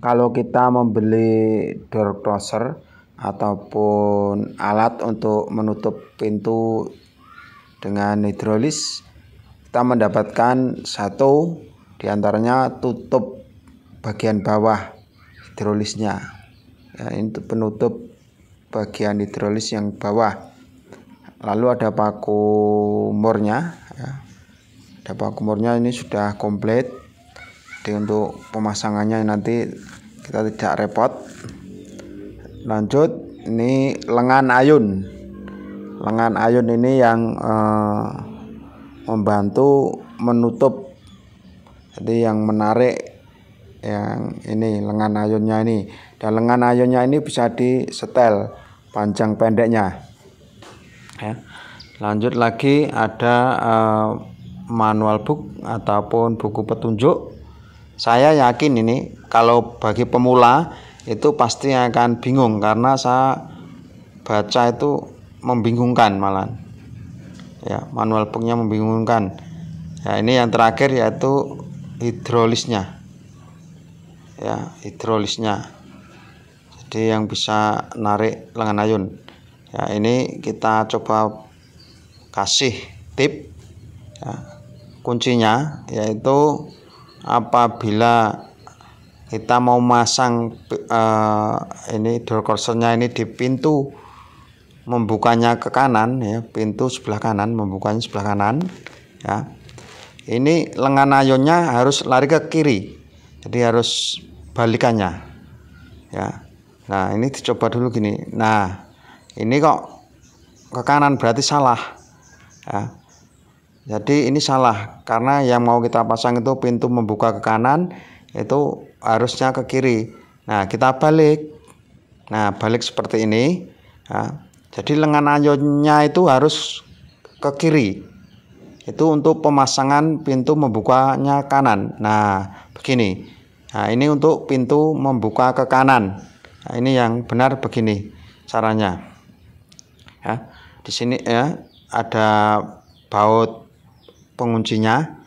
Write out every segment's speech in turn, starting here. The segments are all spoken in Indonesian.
kalau kita membeli door closer ataupun alat untuk menutup pintu dengan hidrolis kita mendapatkan satu diantaranya tutup bagian bawah hidrolisnya ya, ini penutup bagian hidrolis yang bawah lalu ada paku murnya ya. ada paku murnya ini sudah komplit jadi untuk pemasangannya nanti kita tidak repot lanjut ini lengan ayun lengan ayun ini yang eh, membantu menutup jadi yang menarik yang ini lengan ayunnya ini dan lengan ayunnya ini bisa di setel panjang pendeknya ya. lanjut lagi ada eh, manual book ataupun buku petunjuk saya yakin ini kalau bagi pemula itu pasti akan bingung karena saya baca itu membingungkan malah ya manual punya membingungkan ya ini yang terakhir yaitu hidrolisnya ya hidrolisnya jadi yang bisa narik lengan ayun ya ini kita coba kasih tip ya, kuncinya yaitu apabila kita mau masang uh, ini door cursornya ini di pintu membukanya ke kanan ya pintu sebelah kanan membukanya sebelah kanan ya ini lengan ayonnya harus lari ke kiri jadi harus balikannya ya nah ini dicoba dulu gini nah ini kok ke kanan berarti salah ya jadi ini salah karena yang mau kita pasang itu pintu membuka ke kanan itu harusnya ke kiri. Nah kita balik. Nah balik seperti ini. Nah, jadi lengan ayonnya itu harus ke kiri. Itu untuk pemasangan pintu membukanya kanan. Nah begini. Nah ini untuk pintu membuka ke kanan. Nah, ini yang benar begini caranya. Ya, di sini ya ada baut penguncinya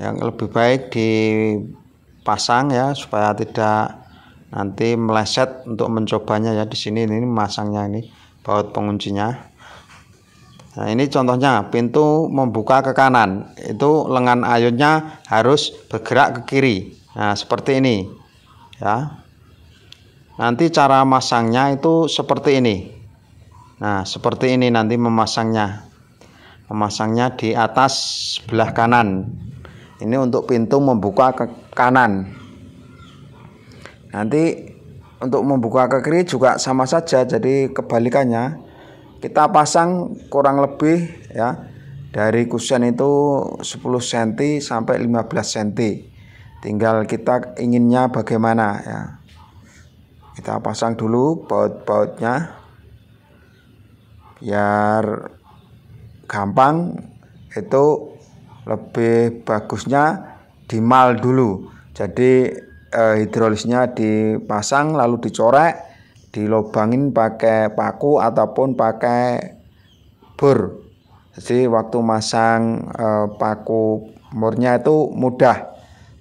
yang lebih baik dipasang ya supaya tidak nanti meleset untuk mencobanya ya di sini ini masangnya ini baut penguncinya nah ini contohnya pintu membuka ke kanan itu lengan ayunnya harus bergerak ke kiri nah seperti ini ya nanti cara masangnya itu seperti ini nah seperti ini nanti memasangnya memasangnya di atas sebelah kanan ini untuk pintu membuka ke kanan nanti untuk membuka ke kiri juga sama saja jadi kebalikannya kita pasang kurang lebih ya dari kusen itu 10 cm sampai 15 cm tinggal kita inginnya bagaimana ya kita pasang dulu baut-bautnya biar gampang itu lebih bagusnya di mal dulu. Jadi eh, hidrolisnya dipasang lalu dicorek, dilobangin pakai paku ataupun pakai bor. Jadi waktu masang eh, paku murnya itu mudah,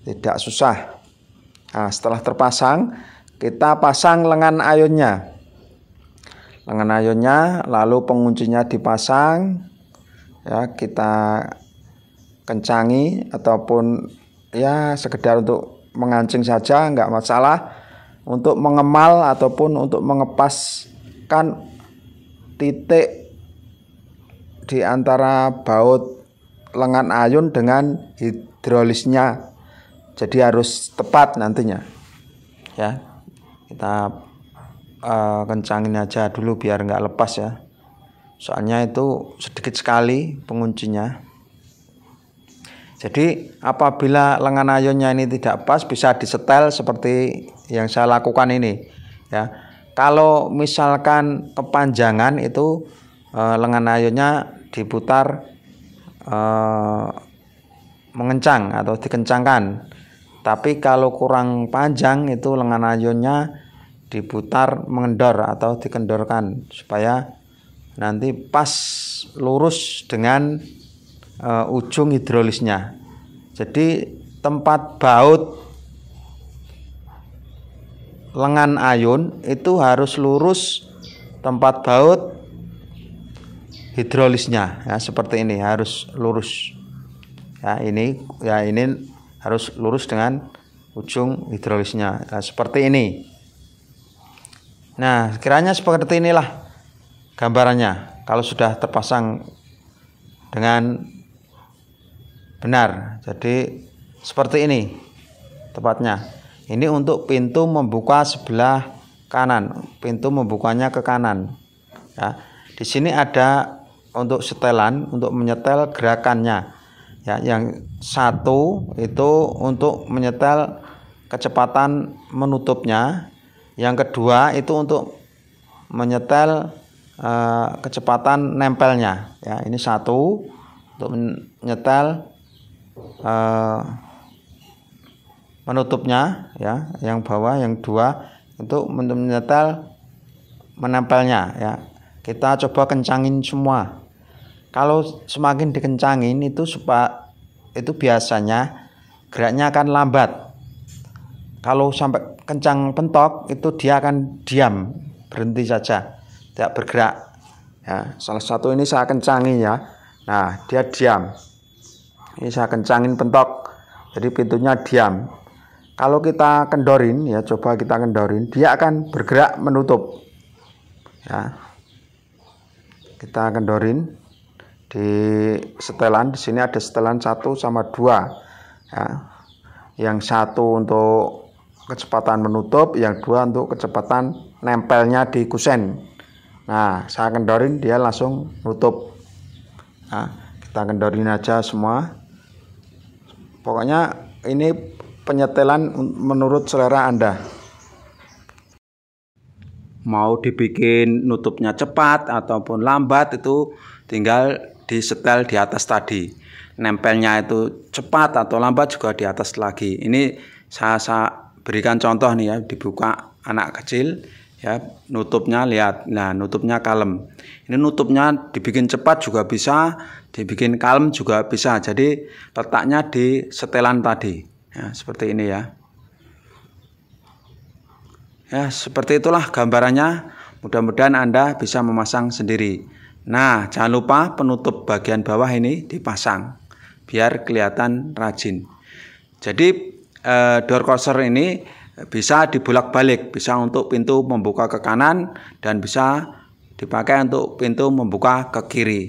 tidak susah. Nah, setelah terpasang, kita pasang lengan ayunnya Lengan ayunnya lalu penguncinya dipasang ya kita kencangi ataupun ya sekedar untuk mengancing saja nggak masalah untuk mengemal ataupun untuk mengepaskan titik di antara baut lengan ayun dengan hidrolisnya jadi harus tepat nantinya ya kita uh, kencangin aja dulu biar nggak lepas ya soalnya itu sedikit sekali penguncinya jadi apabila lengan ayunnya ini tidak pas bisa disetel seperti yang saya lakukan ini ya kalau misalkan kepanjangan itu eh, lengan ayunnya diputar eh, mengencang atau dikencangkan tapi kalau kurang panjang itu lengan ayunnya diputar mengendor atau dikendorkan supaya nanti pas lurus dengan uh, ujung hidrolisnya. Jadi tempat baut lengan ayun itu harus lurus tempat baut hidrolisnya ya seperti ini harus lurus. Ya ini ya ini harus lurus dengan ujung hidrolisnya ya, seperti ini. Nah, kiranya seperti inilah gambarannya kalau sudah terpasang dengan benar jadi seperti ini tepatnya ini untuk pintu membuka sebelah kanan pintu membukanya ke kanan ya di sini ada untuk setelan untuk menyetel gerakannya ya yang satu itu untuk menyetel kecepatan menutupnya yang kedua itu untuk menyetel Eh, kecepatan nempelnya ya ini satu untuk menyetel uh, eh, menutupnya ya yang bawah yang dua untuk menyetel menempelnya ya kita coba kencangin semua kalau semakin dikencangin itu supaya itu biasanya geraknya akan lambat kalau sampai kencang pentok itu dia akan diam berhenti saja tidak bergerak ya salah satu ini saya kencangin ya nah dia diam ini saya kencangin pentok jadi pintunya diam kalau kita kendorin ya coba kita kendorin dia akan bergerak menutup ya kita kendorin di setelan di sini ada setelan satu sama dua ya yang satu untuk kecepatan menutup yang dua untuk kecepatan nempelnya di kusen Nah, saya kendorin dia langsung nutup. Nah, kita kendorin aja semua. Pokoknya ini penyetelan menurut selera Anda. Mau dibikin nutupnya cepat ataupun lambat itu tinggal disetel di atas tadi. Nempelnya itu cepat atau lambat juga di atas lagi. Ini saya, saya berikan contoh nih ya dibuka anak kecil ya nutupnya lihat nah nutupnya kalem ini nutupnya dibikin cepat juga bisa dibikin kalem juga bisa jadi letaknya di setelan tadi ya, seperti ini ya ya seperti itulah gambarannya mudah-mudahan anda bisa memasang sendiri nah jangan lupa penutup bagian bawah ini dipasang biar kelihatan rajin jadi eh, door coaster ini bisa dibolak-balik, bisa untuk pintu membuka ke kanan dan bisa dipakai untuk pintu membuka ke kiri.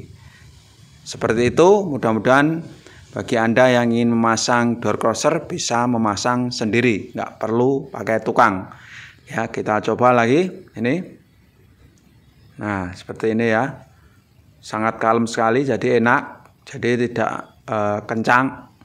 Seperti itu, mudah-mudahan bagi Anda yang ingin memasang door crosser bisa memasang sendiri, nggak perlu pakai tukang. Ya, kita coba lagi ini. Nah, seperti ini ya. Sangat kalem sekali jadi enak, jadi tidak uh, kencang